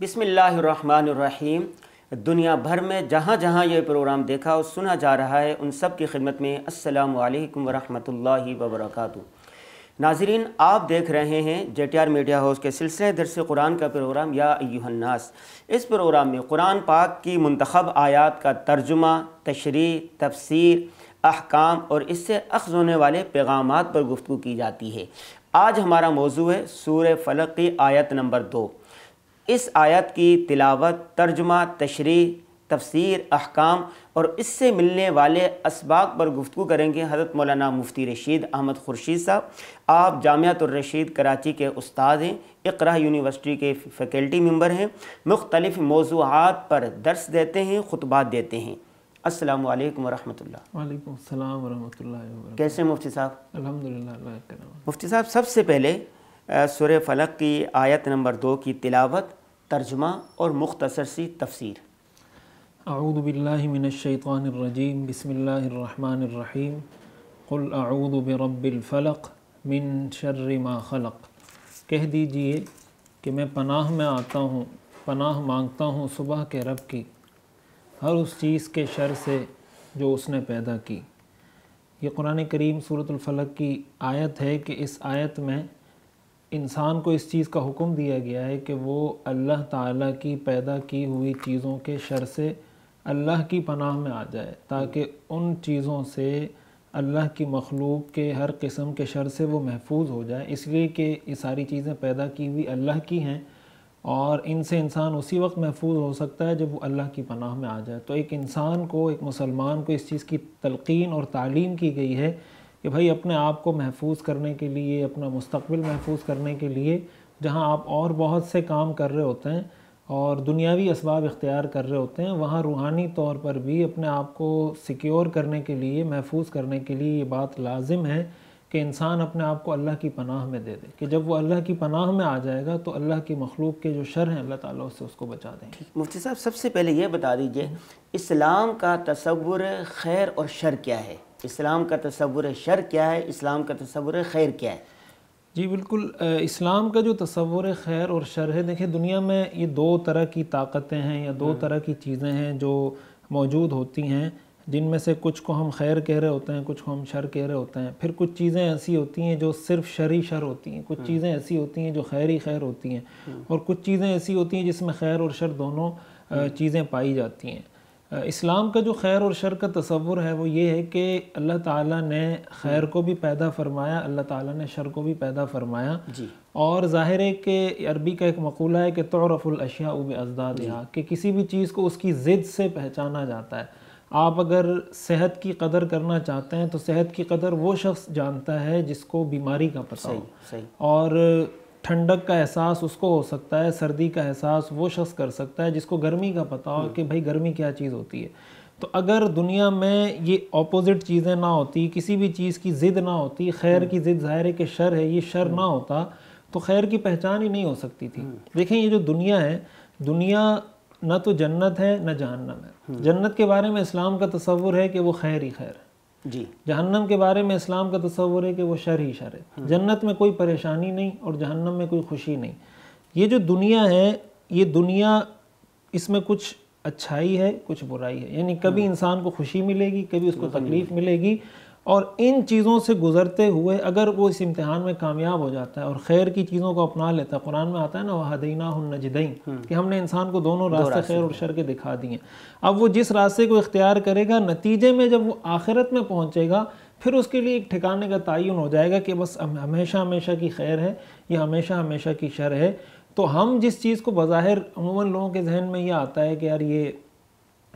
बिसमीम दुनिया भर में जहाँ जहाँ ये प्रोग्राम देखा और सुना जा रहा है उन सब की खिदमत में असलकम वालेकुम रहमतुल्लाहि व बरकातहू नाजरीन आप देख रहे हैं J T R media house के सिलसिले दरस कुरान का प्रोग्राम या अयुहन्नास इस प्रोग्राम में कुरान पाक की मंतखब आयात का तर्जुमा तशरी तफसर अहकाम और इससे अख्ज़ होने वाले पैगाम पर गुफ्तु की जाती है आज हमारा मौजू है सूर फलक की आयत नंबर दो इस आयत की तिलावत तर्जमा तशरी तफसीर अहकाम और इससे मिलने वाले इसबाक पर गुफ्तु करेंगे हज़रत मौलाना मुफ्ती रशीद अहमद खुर्शीद साहब आप जामियातरशीद कराची के उस्ताद हैं इकरा यूनिवर्सिटी के फैकल्टी मेम्बर हैं मुख्तलिफ़ मौजूद पर दर्स देते हैं खुतबात देते हैं अस्सलाम वालेकुम वरहमतुल्लाह वालेकुम कैसे मुफ्ती साहब अल्हम्दुलिल्लाह मुफ्ती साहब सबसे पहले सुर फलक की आयत नंबर दो की तिलावत तर्जमा और मुख्तसर सी तफसीर الرحيم قل أعوذ برب الفلق من شر ما خلق कह दीजिए कि मैं पनाह में आता हूँ पनाह मांगता हूँ सुबह के रब की हर उस चीज़ के शर से जो उसने पैदा की ये कुरान करीम फलक की आयत है कि इस आयत में इंसान को इस चीज़ का हुक्म दिया गया है कि वो अल्लाह ताला की पैदा की हुई चीज़ों के शर से अल्लाह की पनाह में आ जाए ताकि उन चीज़ों से अल्लाह की मखलूक के हर किस्म के शर से वो महफूज हो जाए इसलिए कि ये सारी चीज़ें पैदा की हुई अल्लाह की हैं और इनसे इंसान उसी वक्त महफूज हो सकता है जब वो अल्लाह की पनाह में आ जाए तो एक इंसान को एक मुसलमान को इस चीज़ की तलकिन और तालीम की गई है कि भाई अपने आप को महफूज करने के लिए अपना मुस्तबिल महफूज करने के लिए जहाँ आप और बहुत से काम कर रहे होते हैं और दुनियावी इसबाब इख्तियार कर रहे होते हैं वहाँ रूहानी तौर पर भी अपने आप को सिक्योर करने के लिए महफूज करने के लिए ये बात लाजिम है कि इंसान अपने आप को अल्लाह की पनाह में दे दे कि जब वो अल्लाह की पनाह में आ जाएगा तो अल्लाह की मखलूक के जो शर हैं अल्लाह ताला उससे उसको बचा दें मुफ्ती साहब सबसे पहले ये बता दीजिए इस्लाम का तस्वुर खैर और शर क्या है इस्लाम का तस्वुर शर क्या है इस्लाम का तस्वुर खैर क्या है जी बिल्कुल इस्लाम का जो तस्वुर खैर और शर है देखिए दुनिया में ये दो तरह की ताकतें हैं या दो हम्म। तरह की चीज़ें हैं जो मौजूद होती हैं जिनमें से कुछ को हम खैर कह रहे होते हैं कुछ को हम शर कह रहे होते हैं फिर कुछ चीज़ें ऐसी होती हैं जो सिर्फ शर ही शर होती हैं कुछ हम्म। चीज़ें ऐसी होती हैं जो खैर ही खैर होती हैं हम्म। और कुछ चीज़ें ऐसी होती हैं जिसमें खैर और शर दोनों चीज़ें पाई जाती हैं इस्लाम का जो खैर और शर का तस्वुर है वो ये है कि अल्लाह ताला ने खैर को भी पैदा फरमाया अल्लाह ताला ने शर को भी पैदा फरमाया जी और ज़ाहिर है कि अरबी का एक मकूला है कि तौरफ़ुलशिया उब अजदाद यहाँ कि किसी भी चीज़ को उसकी ज़िद से पहचाना जाता है आप अगर सेहत की कदर करना चाहते हैं तो सेहत की कदर वो शख्स जानता है जिसको बीमारी का पता सही, हो सही। और ठंडक का एहसास उसको हो सकता है सर्दी का एहसास वो शख्स कर सकता है जिसको गर्मी का पता हो हम्म। कि भाई गर्मी क्या चीज़ होती है तो अगर दुनिया में ये अपोज़िट चीज़ें ना होती किसी भी चीज़ की ज़िद ना होती खैर हम्म। की ज़िद ज़ाहिर है कि शर है ये शर ना हम्म। होता तो खैर की पहचान ही नहीं हो सकती थी देखें ये जो दुनिया है दुनिया ना तो जन्नत है ना जहन्नम है जन्नत के बारे में इस्लाम का तस्वुर है कि वो खैर ही खैर है जी जहन्नम के बारे में इस्लाम का तस्वर है कि वो शर ही शर है हाँ। जन्नत में कोई परेशानी नहीं और जहन्नम में कोई खुशी नहीं ये जो दुनिया है ये दुनिया इसमें कुछ अच्छाई है कुछ बुराई है यानी कभी हाँ। इंसान को खुशी मिलेगी कभी उसको तकलीफ मिलेगी और इन चीज़ों से गुजरते हुए अगर वो इस इम्तहान में कामयाब हो जाता है और खैर की चीज़ों को अपना लेता है कुरान में आता है ना वहदीना नजदीन हम्म। कि हमने इंसान को दोनों रास्ते, रास्ते खैर और शर के दिखा दिए अब वो जिस रास्ते को इख्तियार करेगा नतीजे में जब वो आखिरत में पहुँचेगा फिर उसके लिए एक ठिकाने का तयन हो जाएगा कि बस हमेशा हमेशा की खैर है या हमेशा हमेशा की शर है तो हम जिस चीज़ को बज़ाहिर अमूमन लोगों के जहन में ये आता है कि यार ये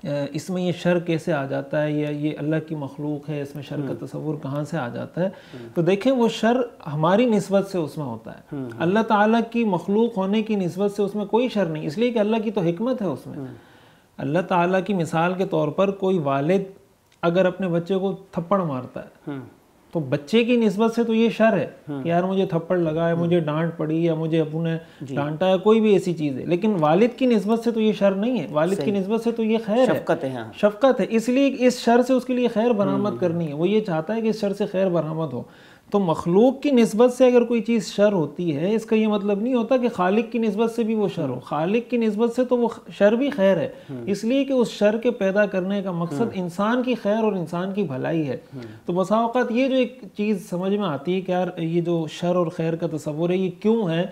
इसमें ये शर कैसे आ जाता है या ये अल्लाह की मखलूक है इसमें शर का हम्म। तस्वुर कहाँ से आ जाता है हम्म। तो देखें वो शर हमारी नस्बत से उसमें होता है हम्म, अल्लाह ताला की मखलूक होने की नस्बत से उसमें कोई शर नहीं इसलिए कि अल्लाह की तो हमत है उसमें अल्लाह ताला की मिसाल के तौर पर कोई वालिद अगर अपने बच्चे को थप्पड़ मारता है तो बच्चे की नस्बत से तो ये शर है हाँ। कि यार मुझे थप्पड़ लगा है हाँ। मुझे डांट पड़ी या मुझे अपू ने डांटा है कोई भी ऐसी चीज़ है लेकिन वालिद की नस्बत से तो ये शर नहीं है वालिद की नस्बत से तो ये खैर शफकत है हाँ। शफकत है इसलिए इस शर से उसके लिए खैर बरामद हम्म। करनी है वो ये चाहता है कि इस शर से खैर बरामद हो तो मखलूक की नस्बत से अगर कोई चीज़ शर होती है इसका ये मतलब नहीं होता कि खालिक की नस्बत से भी वो शर हो खालिक की नस्बत से तो वो शर भी खैर है हम्म। इसलिए कि उस शर के पैदा करने का मकसद हम्म। इंसान की खैर और इंसान की भलाई है हम्म। तो बसाओकात ये जो एक चीज़ समझ में आती है कि यार ये जो शर और खैर का तस्वुर है ये क्यों है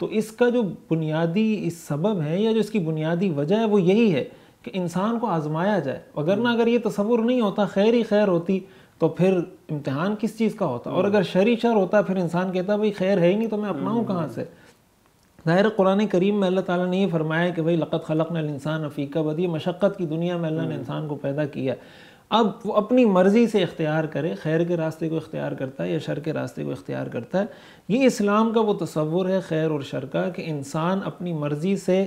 तो इसका जो बुनियादी इस सबब है या जो इसकी बुनियादी वजह है वो यही है कि इंसान को आजमाया जाए वगरना अगर ये तस्वुर नहीं होता खैर ही खैर होती तो फिर इम्तहान किस चीज़ का होता और अगर शरी शर होता फिर इंसान कहता भाई खैर है ही नहीं तो मैं अपनाऊँ कहाँ से ज़ाहिर कुरान करीम में अल्लाह ताला ने ये फरमाया कि भाई लक़त खलक इंसान अफ़ीका बदी मशक्क़त की दुनिया में अल्लाह ने हम्म। इंसान को पैदा किया अब वो अपनी मर्ज़ी से इख्तियार करे खैर के रास्ते को इख्तियार करता है या शर के रास्ते को इख्तियार करता है ये इस्लाम का वो तस्वुर है खैर और शर का कि इंसान अपनी मर्ज़ी से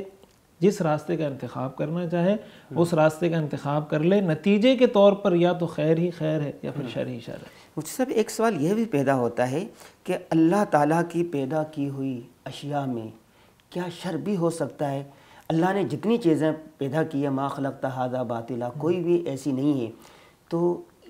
जिस रास्ते का इंतखब करना चाहे उस रास्ते का इंतखब कर ले नतीजे के तौर पर या तो खैर ही खैर है या फिर हम्म। शर ही शर है मुझे सब एक सवाल यह भी पैदा होता है कि अल्लाह ताला की पैदा की हुई अशिया में क्या शर भी हो सकता है अल्लाह ने जितनी चीज़ें पैदा की है माख लगता हाजा बातिला कोई भी ऐसी नहीं है तो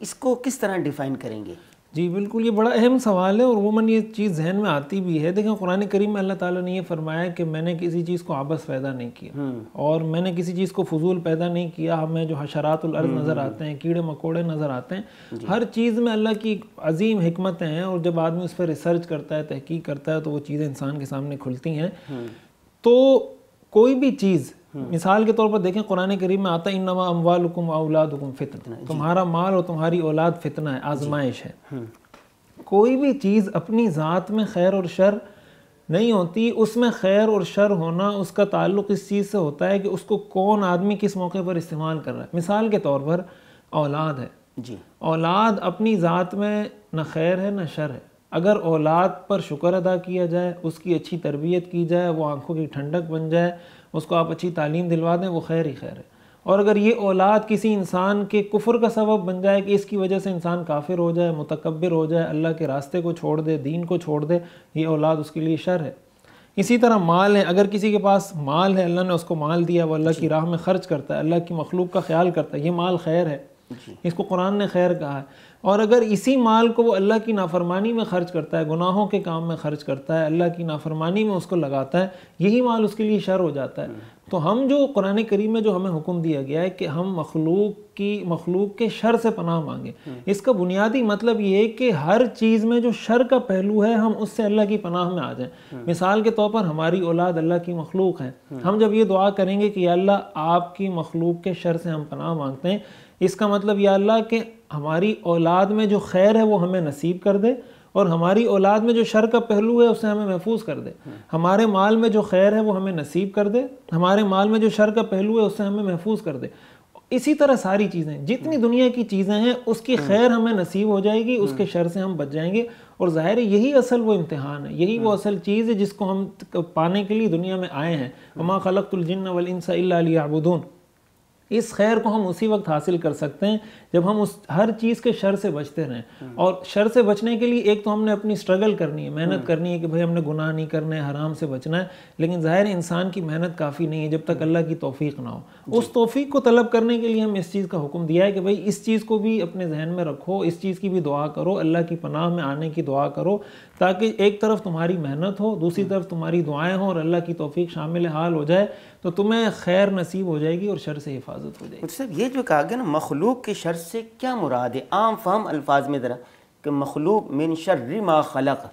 इसको किस तरह डिफ़ाइन करेंगे जी बिल्कुल ये बड़ा अहम सवाल है और वमन ये चीज़ जहन में आती भी है देखें कुरान करीम में अल्लाह ताला ने ये फरमाया कि मैंने किसी चीज़ को आबस पैदा नहीं किया हम्म। और मैंने किसी चीज़ को फजूल पैदा नहीं किया हमें जो हशरातुल अर्ज हम्म, नज़र हम्म, आते हैं कीड़े मकोड़े नज़र आते हैं हर चीज़ में अल्लाह की अजीम हमतें हैं और जब आदमी उस पर रिसर्च करता है तहकीक करता है तो वो चीज़ें इंसान के सामने खुलती हैं तो कोई भी चीज़ हम्म। मिसाल के तौर पर देखें कुरान करीम में आता इन इनमा अमवालकुम औलादुकुम फितना तुम्हारा माल और तुम्हारी औलाद फितना है आजमाइश है हम्म। कोई भी चीज़ अपनी ज़ात में खैर और शर नहीं होती उसमें खैर और शर होना उसका ताल्लुक इस चीज़ से होता है कि उसको कौन आदमी किस मौके पर इस्तेमाल कर रहा है मिसाल के तौर पर औलाद है जी औलाद अपनी ज़ात में न खैर है ना शर है अगर औलाद पर शुक्र अदा किया जाए उसकी अच्छी तरबियत की जाए वो आँखों की ठंडक बन जाए उसको आप अच्छी तालीम दिलवा दें वो खैर ही खैर है और अगर ये औलाद किसी इंसान के कुफर का सबब बन जाए कि इसकी वजह से इंसान काफिर हो जाए मतकबर हो जाए अल्लाह के रास्ते को छोड़ दे दीन को छोड़ दे ये औलाद उसके लिए शर है इसी तरह माल है अगर किसी के पास माल है अल्लाह ने उसको माल दिया वो अल्लाह की राह में ख़र्च करता है अल्लाह की मखलूक का ख्याल करता है ये माल खैर है इसको कुरान ने खैर कहा है और अगर इसी माल को वो अल्लाह की नाफरमानी में खर्च करता है गुनाहों के काम में खर्च करता है अल्लाह की नाफरमानी में उसको लगाता है यही माल उसके लिए शर हो जाता है हम्म। तो हम जो कुरान करीम में जो हमें हुक्म दिया गया है कि हम मखलूक की मखलूक के शर से पनाह मांगें हम्म। इसका बुनियादी मतलब ये है कि हर चीज़ में जो शर का पहलू है हम उससे अल्लाह की पनाह में आ जाएं हम्म। मिसाल के तौर पर हमारी औलाद अल्लाह की मखलूक है हम जब ये दुआ करेंगे कि अल्लाह आपकी मखलूक के शर से हम पनाह मांगते हैं इसका मतलब यह अल्लाह कि हमारी औलाद में जो खैर है वो हमें नसीब कर दे और हमारी औलाद में जो शर का पहलू है उसे हमें महफूज कर दे हम्म। हमारे माल में जो खैर है वो हमें नसीब कर दे हमारे माल में जो शर का पहलू है उसे हमें महफूज कर दे इसी तरह सारी चीज़ें जितनी हम्म। दुनिया की चीज़ें हैं उसकी हम्म। खैर हमें नसीब हो जाएगी उसके शर से हम बच जाएंगे और ज़ाहिर है यही असल वो इम्तहान है यही वो असल चीज़ है जिसको हम पाने के लिए दुनिया में आए हैं अमा खलकतुलजन्न वलसा सबुदून इस खैर को हम उसी वक्त हासिल कर सकते हैं जब हम उस हर चीज़ के शर से बचते रहें हम्म। और शर से बचने के लिए एक तो हमने अपनी स्ट्रगल करनी है मेहनत हम्म। करनी है कि भाई हमने गुनाह नहीं करना है हराम से बचना है लेकिन ज़ाहिर इंसान की मेहनत काफ़ी नहीं है जब तक अल्लाह की तोफ़ी ना हो उस तोफ़ी को तलब करने के लिए हम इस चीज़ का हुक्म दिया है कि भाई इस चीज़ को भी अपने जहन में रखो इस चीज़ की भी दुआ करो अल्लाह की पनाह में आने की दुआ करो ताकि एक तरफ तुम्हारी मेहनत हो दूसरी हम्म। तरफ तुम्हारी दुआएँ हों और अल्लाह की तोफ़ी शामिल हाल हो जाए तो तुम्हें खैर नसीब हो जाएगी और शर से हिफाजत हो जाएगी तो सर ये जो कहा गया ना मखलूक के शर से क्या मुराद है आम फाम अल्फाज में ज़रा कि मखलूक मिन शर मा खलक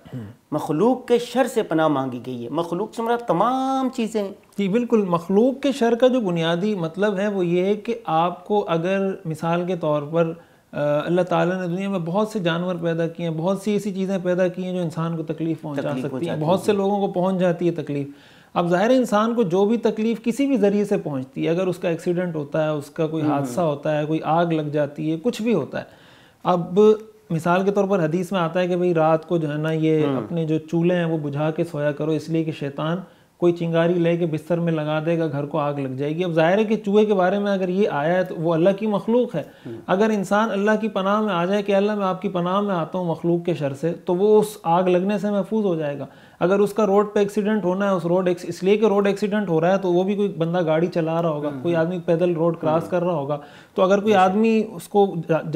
मखलूक के शर से पनाह मांगी गई है मखलूक से मुराद तमाम चीज़ें जी बिल्कुल मखलूक के शर का जो बुनियादी मतलब है वो ये है कि आपको अगर मिसाल के तौर पर अल्लाह ताला ने दुनिया में बहुत से जानवर पैदा किए हैं बहुत सी ऐसी चीज़ें पैदा की हैं जो इंसान को तकलीफ़ पहुंचा सकती हैं बहुत से लोगों को पहुंच जाती है तकलीफ़ अब ज़ाहिर इंसान को जो भी तकलीफ़ किसी भी ज़रिए से पहुंचती है अगर उसका एक्सीडेंट होता है उसका कोई हम्म। हादसा होता है कोई आग लग जाती है कुछ भी होता है अब मिसाल के तौर पर हदीस में आता है कि भाई रात को जो है ना ये हम्म। अपने जो चूल्हे हैं वो बुझा के सोया करो इसलिए कि शैतान कोई चिंगारी ले के बिस्तर में लगा देगा घर को आग लग जाएगी अब ज़ाहिर है कि चूहे के बारे में अगर ये आया है तो वो अल्लाह की मखलूक है हम्म। अगर इंसान अल्लाह की पनाह में आ जाए कि अल्लाह मैं आपकी पनाह में आता हूँ मखलूक के शर से तो वो उस आग लगने से महफूज हो जाएगा अगर उसका रोड पे एक्सीडेंट होना है उस रोड इसलिए कि रोड एक्सीडेंट हो रहा है तो वो भी कोई बंदा गाड़ी चला रहा होगा हम्म, कोई हम्म। आदमी पैदल रोड क्रॉस हम्म। कर रहा होगा तो अगर कोई आदमी उसको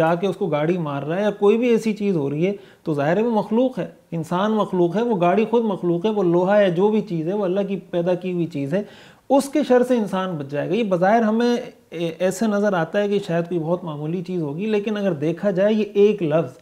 जाके उसको गाड़ी मार रहा है या कोई भी ऐसी चीज़ हो रही है तो ज़ाहिर है वो मखलूक है इंसान मखलूक है वो गाड़ी खुद मखलूक है वो लोहा या जो भी चीज़ है वो अल्लाह की पैदा की हुई चीज़ है उसके शर से इंसान बच जाएगा ये बाहर हमें ऐसे नज़र आता है कि शायद कोई बहुत मामूली चीज़ होगी लेकिन अगर देखा जाए ये एक लफ्ज़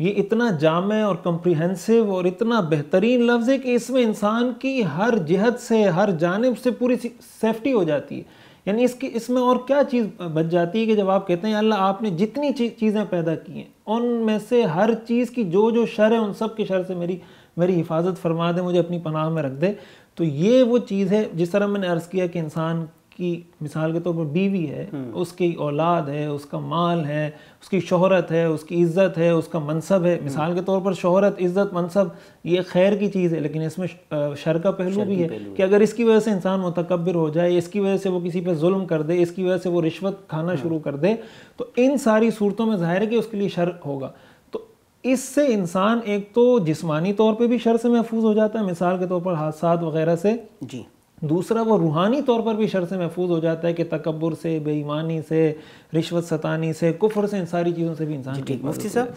ये इतना जाम और कम्प्रीहेंसिव और इतना बेहतरीन लफ्ज़ है कि इसमें इंसान की हर जहत से हर जानब से पूरी सेफ्टी हो जाती है यानी इसकी इसमें और क्या चीज़ बच जाती है कि जब आप कहते हैं अल्लाह आपने जितनी चीज़ें पैदा की हैं उनमें से हर चीज़ की जो जो शर है उन सब के शर से मेरी मेरी हिफाजत फरमा दे मुझे अपनी पनाह में रख दे तो ये वो चीज़ है जिस तरह मैंने अर्ज़ किया कि इंसान उसकी मिसाल के तौर पर बीवी है हम्म। उसकी औलाद है उसका माल है उसकी शोहरत है उसकी इज्जत है उसका मनसब है हम्म। मिसाल के तौर पर शोहरत इज्जत मनसब ये खैर की चीज़ है लेकिन इसमें शर का पहलू भी है कि अगर इसकी वजह से इंसान मतकबर हो जाए इसकी वजह से वो किसी पर जुल्म कर दे इसकी वजह से वो रिश्वत खाना हम्म। शुरू कर दे तो इन सारी सूरतों में ज़ाहिर है कि उसके लिए शर होगा तो इससे इंसान एक तो जिस्मानी तौर पे भी शर से महफूज हो जाता है मिसाल के तौर पर हादसा वगैरह से जी दूसरा वो रूहानी तौर पर भी शर से महफूज हो जाता है कि तकबर से बेईमानी से रिश्वत सतानी से कुफर से इन सारी चीज़ों से भी इंसान ठीक मुफ्ती साहब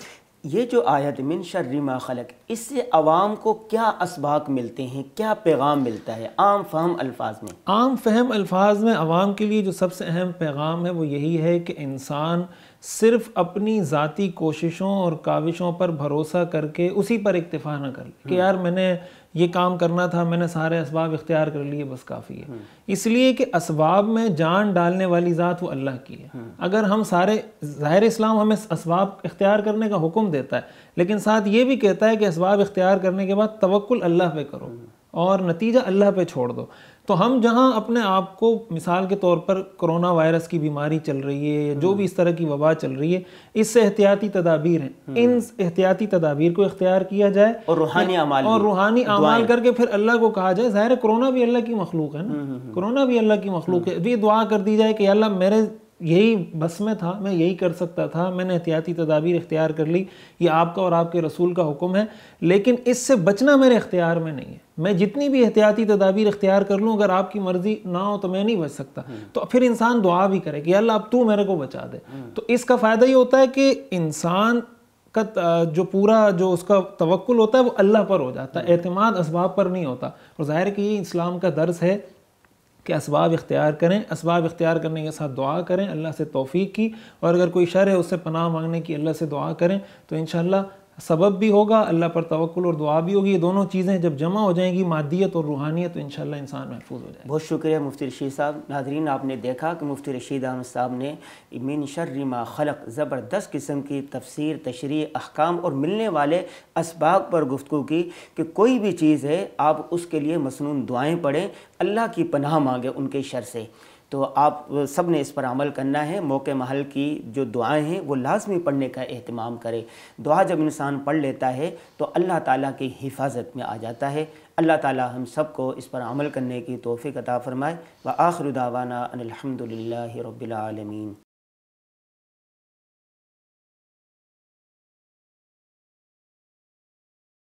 ये जो आयत मिन शर्रिमा खलक इससे आवाम को क्या इसबाक मिलते हैं क्या पैगाम मिलता है आम फहम अल्फाज में आम फहम अल्फाज में आवाम के लिए जो सबसे अहम पैगाम है वो यही है कि इंसान सिर्फ अपनी ज़ाती कोशिशों और काविशों पर भरोसा करके उसी पर इक्तफा ना ले कि हम्म। यार मैंने ये काम करना था मैंने सारे इसबाब इख्तियार कर लिए बस काफ़ी है हम्म। इसलिए कि इसबाब में जान डालने वाली ज़ात वो अल्लाह की है हम्म। अगर हम सारे ज़ाहिर इस्लाम हमें इसबाब इख्तियार करने का हुक्म देता है लेकिन साथ ये भी कहता है कि इसबाब इख्तियार करने के बाद तवक्ल अल्लाह पे करो हम्म। और नतीजा अल्लाह पे छोड़ दो तो हम जहाँ अपने आप को मिसाल के तौर पर कोरोना वायरस की बीमारी चल रही है या जो भी इस तरह की वबा चल रही है इससे एहतियाती तदाबीर हैं हम्म। इन एहतियाती तदाबीर को इख्तियार किया जाए और रूहानी अमाल और रूहानी अमाल करके फिर अल्लाह को कहा जाए ज़ाहिर कोरोना भी अल्लाह की मखलूक है ना हम्म, हम्म, कोरोना भी अल्लाह की मखलूक है भी तो दुआ कर दी जाए कि अल्लाह मेरे यही बस में था मैं यही कर सकता था मैंने एहतियाती तदाबीर इख्तियार कर ली ये आपका और आपके रसूल का हुक्म है लेकिन इससे बचना मेरे इख्तियार में नहीं है मैं जितनी भी एहतियाती तदाबीर इख्तियार कर लूँ अगर आपकी मर्ज़ी ना हो तो मैं नहीं बच सकता हम्म। तो फिर इंसान दुआ भी करे कि अल्लाह आप तू मेरे को बचा दे हम्म। तो इसका फ़ायदा ये होता है कि इंसान का जो पूरा जो उसका तवक्ल होता है वो अल्लाह पर हो जाता है अहतमाद हम्म। इसबाब पर नहीं होता और ज़ाहिर कि ये इस्लाम का दर्स है के इसबाब इख्तियार करें इसबाब इख्तियार करने के साथ दुआ करें अल्लाह से तोफ़ी की और अगर कोई शर है उससे पनाह मांगने की अल्लाह से दुआ करें तो इन सबब भी होगा अल्लाह पर तवक्ल और दुआ भी होगी ये दोनों चीज़ें जब जमा हो जाएंगी मादियत और रूहानियत तो इन इंसान महफूज हो जाएगा बहुत शुक्रिया मुफ्ती रशीद साहब नादरीन आपने देखा कि मुफ्ती रशीद अहमद साहब ने मिन शर्रमा खलक ज़बरदस्त किस्म की तफसर तशरी अहकाम और मिलने वाले असबाब पर गुफ्तु की कि कोई भी चीज़ है आप उसके लिए मसनून दुआएँ पढ़ें अल्लाह की पनाह मांगें उनके शर से तो आप सब ने इस पर अमल करना है मौके महल की जो दुआएं हैं वो लाजमी पढ़ने का अहतमाम करें दुआ जब इंसान पढ़ लेता है तो अल्लाह ताला की हिफाजत में आ जाता है अल्लाह ताला हम सब को इस पर अमल करने की तोफ़ी अता फ़रमाए व आखिर दावाना अनिलहमदिल्ला रबालमीन